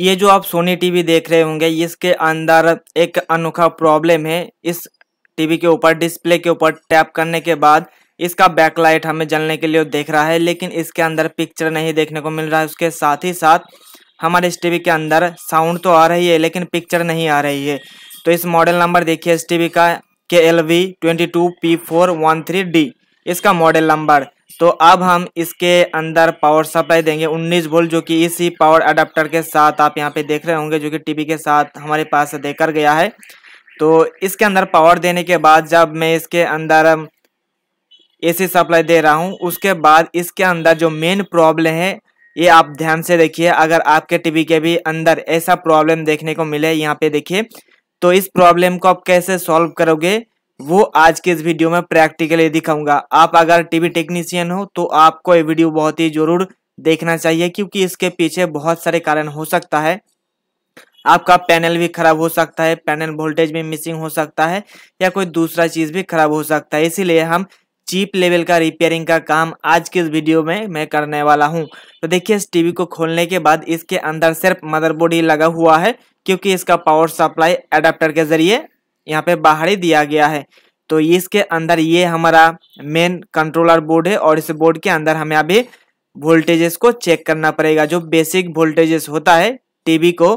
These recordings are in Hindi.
ये जो आप सोनी टीवी देख रहे होंगे इसके अंदर एक अनोखा प्रॉब्लम है इस टीवी के ऊपर डिस्प्ले के ऊपर टैप करने के बाद इसका बैकलाइट हमें जलने के लिए देख रहा है लेकिन इसके अंदर पिक्चर नहीं देखने को मिल रहा है उसके साथ ही साथ हमारे इस टीवी के अंदर साउंड तो आ रही है लेकिन पिक्चर नहीं आ रही है तो इस मॉडल नंबर देखिए इस टीवी का K L V twenty two P four one three D इसका मॉडल नंबर तो अब हम इसके अंदर पावर सप्लाई देंगे 19 वोल्ट जो कि इसी पावर अडाप्टर के साथ आप यहाँ पे देख रहे होंगे जो कि टीवी के साथ हमारे पास देकर गया है तो इसके अंदर पावर देने के बाद जब मैं इसके अंदर एसी सप्लाई दे रहा हूँ उसके बाद इसके अंदर जो मेन प्रॉब्लम है ये आप ध्यान से देखिए अगर आपके टी के भी अंदर ऐसा प्रॉब्लम देखने को मिले यहाँ पे देखिए तो इस प्रॉब्लम को आप कैसे सॉल्व करोगे वो आज के इस वीडियो में प्रैक्टिकली दिखाऊंगा आप अगर टीवी टेक्नीशियन हो तो आपको ये वीडियो बहुत ही जरूर देखना चाहिए क्योंकि इसके पीछे बहुत सारे कारण हो सकता है आपका पैनल भी खराब हो सकता है पैनल वोल्टेज भी मिसिंग हो सकता है या कोई दूसरा चीज़ भी खराब हो सकता है इसीलिए हम चीप लेवल का रिपेयरिंग का काम आज के इस वीडियो में मैं करने वाला हूं तो देखिए इस टीवी को खोलने के बाद इसके अंदर सिर्फ मदरबोर्ड ही लगा हुआ है क्योंकि इसका पावर सप्लाई एडाप्टर के जरिए यहाँ पे बाहरी दिया गया है तो इसके अंदर ये हमारा मेन कंट्रोलर बोर्ड है और इस बोर्ड के अंदर हमें अभी वोल्टेजेस को चेक करना पड़ेगा जो बेसिक वोल्टेजेस होता है टीवी को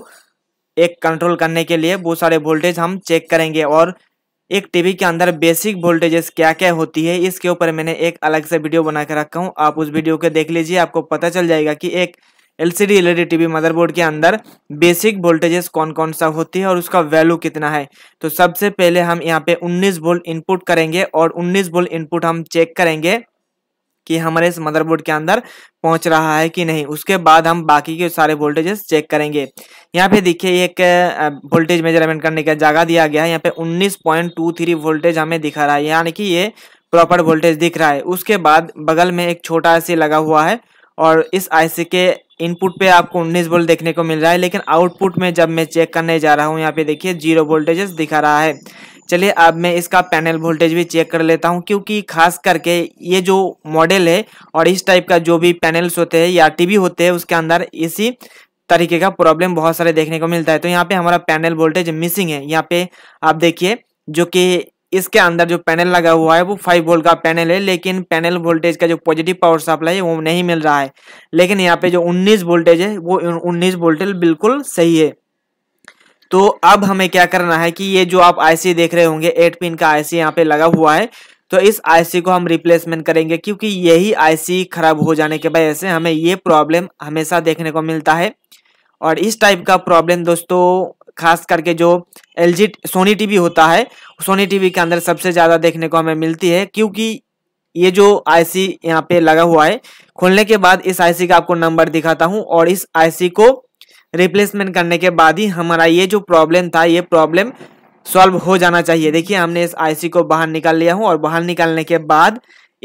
एक कंट्रोल करने के लिए वो सारे वोल्टेज हम चेक करेंगे और एक टीवी के अंदर बेसिक वोल्टेजेस क्या क्या होती है इसके ऊपर मैंने एक अलग से वीडियो बना के रखा हूँ आप उस वीडियो को देख लीजिए आपको पता चल जाएगा कि एक एलसीडी एलईडी टीवी मदरबोर्ड के अंदर बेसिक वोल्टेजेस कौन कौन सा होती है और उसका वैल्यू कितना है तो सबसे पहले हम यहाँ पे 19 वोल्ट इनपुट करेंगे और 19 वोल्ट इनपुट हम चेक करेंगे कि हमारे इस मदरबोर्ड के अंदर पहुंच रहा है कि नहीं उसके बाद हम बाकी के सारे वोल्टेजेस चेक करेंगे यहाँ पे देखिए एक वोल्टेज मेजरमेंट करने का जगह दिया गया है यहाँ पे थ्री वोल्टेज हमें दिखा रहा है यानी कि ये प्रॉपर वोल्टेज दिख रहा है उसके बाद बगल में एक छोटा ऐसे लगा हुआ है और इस आई के इनपुट पे आपको 19 वोल्ट देखने को मिल रहा है लेकिन आउटपुट में जब मैं चेक करने जा रहा हूँ यहाँ पे देखिए जीरो वोल्टेजेस दिखा रहा है चलिए अब मैं इसका पैनल वोल्टेज भी चेक कर लेता हूँ क्योंकि खास करके ये जो मॉडल है और इस टाइप का जो भी पैनल्स होते हैं या टी होते हैं उसके अंदर इसी तरीके का प्रॉब्लम बहुत सारे देखने को मिलता है तो यहाँ पे हमारा पैनल वोल्टेज मिसिंग है यहाँ पे आप देखिए जो कि इसके अंदर जो पैनल लगा हुआ है वो फाइव वोल्ट का पैनल है लेकिन पैनल वोल्टेज का जो पॉजिटिव पावर सप्लाई है वो नहीं मिल रहा है लेकिन यहाँ पे जो उन्नीस वोल्टेज है वो उन्नीस वोल्टेज बिल्कुल सही है तो अब हमें क्या करना है कि ये जो आप आईसी देख रहे होंगे एट पिन का आईसी यहाँ पे लगा हुआ है तो इस आईसी को हम रिप्लेसमेंट करेंगे क्योंकि यही आईसी खराब हो जाने के वजह से हमें ये प्रॉब्लम हमेशा देखने को मिलता है और इस टाइप का प्रॉब्लम दोस्तों खास करके जो एल जी सोनी टीवी होता है सोनी टीवी के अंदर सबसे ज़्यादा देखने को हमें मिलती है क्योंकि ये जो आईसी यहाँ पे लगा हुआ है खोलने के बाद इस आईसी का आपको नंबर दिखाता हूँ और इस आईसी को रिप्लेसमेंट करने के बाद ही हमारा ये जो प्रॉब्लम था ये प्रॉब्लम सॉल्व हो जाना चाहिए देखिए हमने इस आईसी को बाहर निकाल लिया हूँ और बाहर निकालने के बाद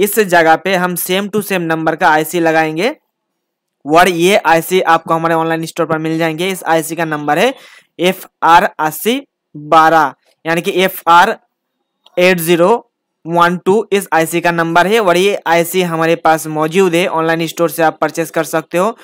इस जगह पे हम सेम टू सेम नंबर का आईसी लगाएंगे और ये आईसी आपको हमारे ऑनलाइन स्टोर पर मिल जाएंगे इस आईसी का नंबर है एफ आर अस्सी बारह यानी कि F R eight zero one two इस आईसी का नंबर है और ये आईसी हमारे पास मौजूद है ऑनलाइन स्टोर से आप परचेस कर सकते हो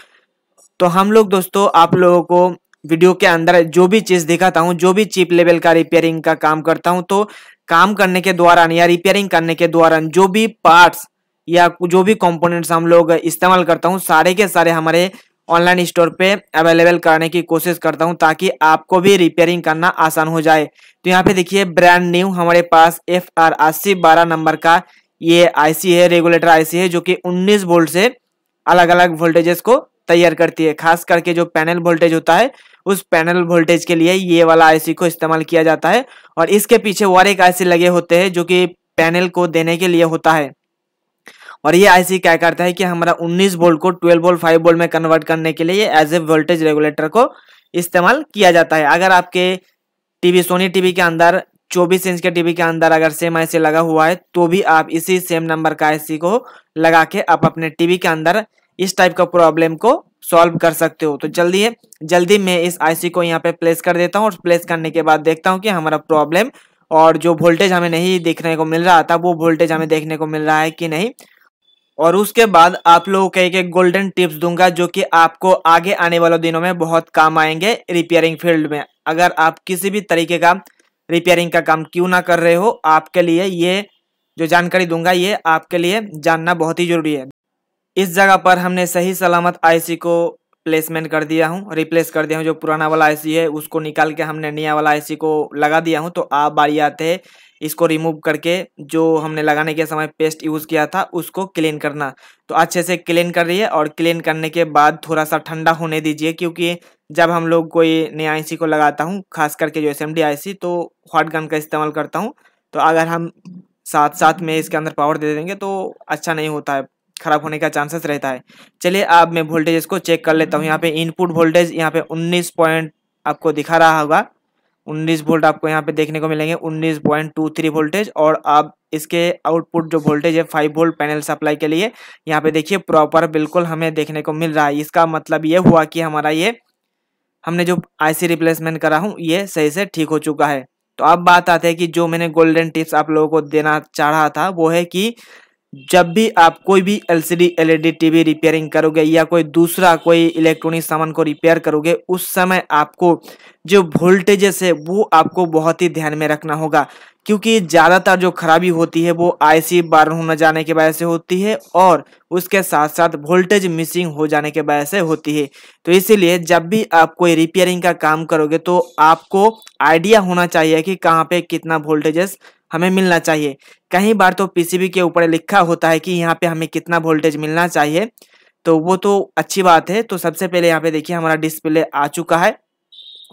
तो हम लोग दोस्तों आप लोगों को वीडियो के अंदर जो भी चीज़ दिखाता हूँ जो भी चीप लेवल का रिपेयरिंग का काम करता हूँ तो काम करने के दौरान या रिपेयरिंग करने के दौरान जो भी पार्ट्स या जो भी कंपोनेंट्स हम लोग इस्तेमाल करता हूँ सारे के सारे हमारे ऑनलाइन स्टोर पे अवेलेबल कराने की कोशिश करता हूँ ताकि आपको भी रिपेयरिंग करना आसान हो जाए तो यहाँ पे देखिए ब्रांड न्यू हमारे पास एफ आर अस्सी बारह नंबर का ये आईसी है रेगुलेटर आईसी है जो कि 19 वोल्ट से अलग अलग वोल्टेजेस को तैयार करती है खास करके जो पैनल वोल्टेज होता है उस पैनल वोल्टेज के लिए ये वाला आई को इस्तेमाल किया जाता है और इसके पीछे और एक आईसी लगे होते हैं जो कि पैनल को देने के लिए होता है और ये आईसी क्या करता है कि हमारा 19 वोल्ट को 12 वोल्ट 5 वोल्ट में कन्वर्ट करने के लिए एज ए वोल्टेज रेगुलेटर को इस्तेमाल किया जाता है अगर आपके टीवी सोनी टीवी के अंदर 24 इंच के टीवी के अंदर अगर सेम आईसी लगा हुआ है तो भी आप इसी सेम नंबर का आईसी को लगा के आप अपने टीवी के अंदर इस टाइप का प्रॉब्लम को सॉल्व कर सकते हो तो जल्दी है जल्दी मैं इस आईसी को यहाँ पे प्लेस कर देता हूँ और प्लेस करने के बाद देखता हूँ कि हमारा प्रॉब्लम और जो वोल्टेज हमें नहीं देखने को मिल रहा था वो वोल्टेज हमें देखने को मिल रहा है कि नहीं और उसके बाद आप लोगों एक एक गोल्डन टिप्स दूंगा जो कि आपको आगे आने वाले दिनों में बहुत काम आएंगे रिपेयरिंग फील्ड में अगर आप किसी भी तरीके का रिपेयरिंग का काम क्यों ना कर रहे हो आपके लिए ये जो जानकारी दूंगा ये आपके लिए जानना बहुत ही ज़रूरी है इस जगह पर हमने सही सलामत आईसी को प्लेसमेंट कर दिया हूँ रिप्लेस कर दिया हूँ जो पुराना वाला आईसी है उसको निकाल के हमने नया वाला आईसी को लगा दिया हूँ तो आप बारी आते हैं इसको रिमूव करके जो हमने लगाने के समय पेस्ट यूज़ किया था उसको क्लीन करना तो अच्छे से क्लीन कर रही है और क्लीन करने के बाद थोड़ा सा ठंडा होने दीजिए क्योंकि जब हम लोग कोई नया आई को लगाता हूँ खास करके जो एस एम तो हॉट गन का इस्तेमाल करता हूँ तो अगर हम साथ साथ में इसके अंदर पावर दे देंगे तो अच्छा नहीं होता है खराब होने का चांसेस रहता है चलिए अब मैं वोल्टेज इसको चेक कर लेता हूँ यहाँ पे इनपुट वोल्टेज यहाँ पे 19 पॉइंट आपको दिखा रहा होगा 19 वोल्ट आपको यहाँ पे देखने को मिलेंगे 19.23 वोल्टेज और आप इसके आउटपुट जो वोल्टेज है 5 वोल्ट पैनल सप्लाई के लिए यहाँ पे देखिए प्रॉपर बिल्कुल हमें देखने को मिल रहा है इसका मतलब ये हुआ कि हमारा ये हमने जो आईसी रिप्लेसमेंट करा हूँ ये सही से ठीक हो चुका है तो अब बात आते है कि जो मैंने गोल्डन टिप्स आप लोगों को देना चाह रहा था वो है कि जब भी आप कोई भी एलसीडी एलईडी टीवी रिपेयरिंग करोगे या कोई दूसरा कोई इलेक्ट्रॉनिक सामान को रिपेयर करोगे उस समय आपको जो वोल्टेजेस है वो आपको बहुत ही ध्यान में रखना होगा क्योंकि ज़्यादातर जो खराबी होती है वो आईसी बर्न न जाने की वजह से होती है और उसके साथ साथ वोल्टेज मिसिंग हो जाने के वजह से होती है तो इसीलिए जब भी आप कोई रिपेयरिंग का काम करोगे तो आपको आइडिया होना चाहिए कि कहाँ पे कितना वोल्टेजेस हमें मिलना चाहिए कई बार तो पीसीबी के ऊपर लिखा होता है कि यहाँ पे हमें कितना वोल्टेज मिलना चाहिए तो वो तो अच्छी बात है तो सबसे पहले यहाँ पे देखिए हमारा डिस्प्ले आ चुका है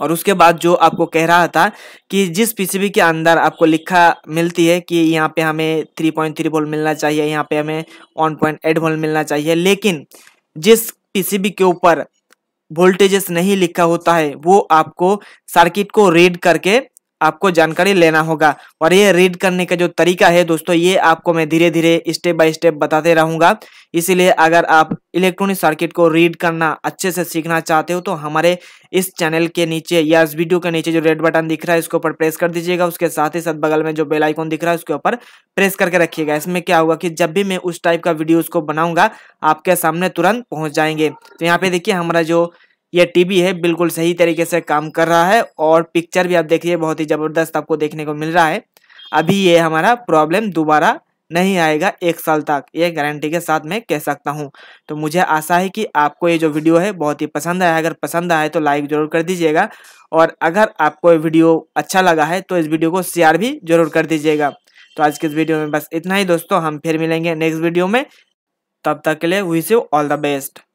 और उसके बाद जो आपको कह रहा था कि जिस पीसीबी के अंदर आपको लिखा मिलती है कि यहाँ पे हमें थ्री पॉइंट थ्री वोल्ट मिलना चाहिए यहाँ पे हमें वन पॉइंट एट वोल्ट मिलना चाहिए लेकिन जिस पीसीबी के ऊपर वोल्टेजेस नहीं लिखा होता है वो आपको सर्किट को रीड करके आपको जानकारी लेना होगा और ये रीड करने का जो तरीका है दोस्तों ये आपको मैं धीरे धीरे स्टेप बाय स्टेप बताते रहूंगा इसीलिए अगर आप इलेक्ट्रॉनिक सर्किट को रीड करना अच्छे से सीखना चाहते हो तो हमारे इस चैनल के नीचे या इस वीडियो के नीचे जो रेड बटन दिख रहा है उसके ऊपर प्रेस कर दीजिएगा उसके साथ ही साथ बगल में जो बेल आइकॉन दिख रहा है उसके ऊपर प्रेस करके रखिएगा इसमें क्या होगा कि जब भी मैं उस टाइप का वीडियो उसको बनाऊंगा आपके सामने तुरंत पहुंच जाएंगे तो यहाँ पे देखिए हमारा जो ये टीवी है बिल्कुल सही तरीके से काम कर रहा है और पिक्चर भी आप देखिए बहुत ही ज़बरदस्त आपको देखने को मिल रहा है अभी ये हमारा प्रॉब्लम दोबारा नहीं आएगा एक साल तक ये गारंटी के साथ मैं कह सकता हूँ तो मुझे आशा है कि आपको ये जो वीडियो है बहुत ही पसंद आया अगर पसंद आए तो लाइक जरूर कर दीजिएगा और अगर आपको ये वीडियो अच्छा लगा है तो इस वीडियो को शेयर भी जरूर कर दीजिएगा तो आज के इस वीडियो में बस इतना ही दोस्तों हम फिर मिलेंगे नेक्स्ट वीडियो में तब तक के लिए wish you all the best